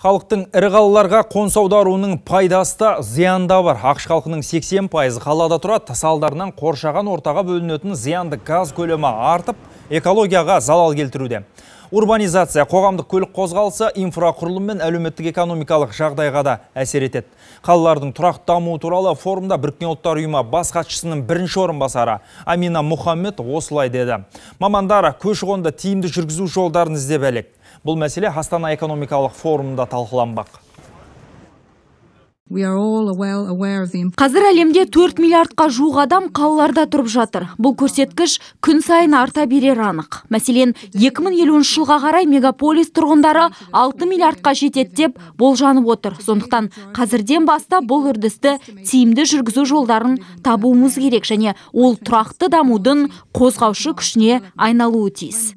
Халықтың ірі қалаларға қоныс аударуының пайдасы да да бар. Ақш халқының 80 пайызы қалада тұрады, салдарынан қоршаған ортаға бөлінетін зиянды газ көлемі артып, экологияға залал келтіруде. Урбанизация, қоғамдық көлік қозғалысы инфрақұрылым мен әлеуметтік экономикалық жағдайға да әсер етеді. Қалалардың тұрақты дамуы туралы форумда Біріккен Ұлттар Ұйымы бас хатшысының бірінші орынбасары Амина Мұхаммед осылай деді. Мамандар көші-қонды тиімді жүргізу жолдарын іздеп әлек. Бұл мәселе Астана экономикалық форумында талқыланбақ қазір әлемде 4 миллиардқа жуық адам қалаларда тұрып жатыр бұл көрсеткіш күн сайын арта берері анық мәселен 2050 жылға қарай мегаполис тұрғындары 6 миллиардқа жетеді деп болжанып отыр сондықтан қазірден бастап бұл үрдісті тиімді жүргізу жолдарын табуымыз керек және ол тұрақты дамудың қозғаушы күшіне айналуы тиіс